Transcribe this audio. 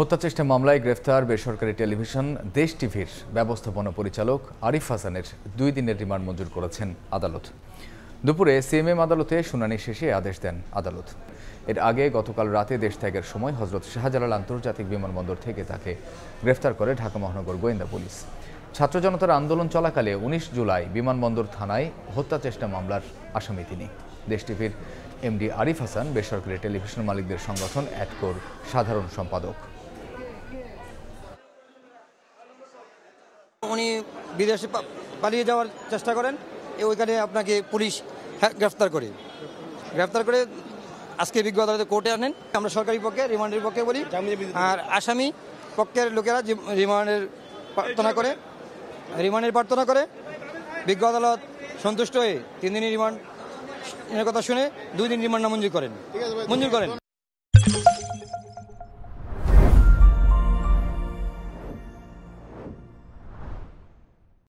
হত্যাচেষ্টা মামলায় গ্রেফতার বেসরকারি টেলিভিশন দেশ টিভির ব্যবস্থাপনা পরিচালক আরিফ হাসানের দুই দিনের রিমান্ড মঞ্জুর করেছেন আদালত দুপুরে সিএমএম আদালতে শুনানি শেষে আদেশ দেন আদালত এর আগে গতকাল রাতে দেশ ত্যাগের সময় হজরত শাহজালাল আন্তর্জাতিক বিমানবন্দর থেকে তাকে গ্রেফতার করে ঢাকা মহানগর গোয়েন্দা পুলিশ ছাত্র জনতার আন্দোলন চলাকালে ১৯ জুলাই বিমানবন্দর থানায় হত্যাচেষ্টা মামলার আসামি তিনি দেশ টিভির এমডি আরিফ হাসান বেসরকারি টেলিভিশন মালিকদের সংগঠন অ্যাটকোর সাধারণ সম্পাদক উনি বিদেশে পালিয়ে যাওয়ার চেষ্টা করেন ওইখানে আপনাকে পুলিশ গ্রেফতার করে গ্রেফতার করে আজকে বিজ্ঞ আদালতে কোর্টে আনেন আমরা সরকারি পক্ষে রিমান্ডের পক্ষে বলি আর আসামি পক্ষের লোকেরা রিমান্ডের প্রার্থনা করে রিমান্ডের প্রার্থনা করে বিজ্ঞ আদালত সন্তুষ্ট হয়ে তিন দিনই রিমান্ড কথা শুনে দুই দিন রিমান্ড মঞ্জুর করেন মঞ্জুর করেন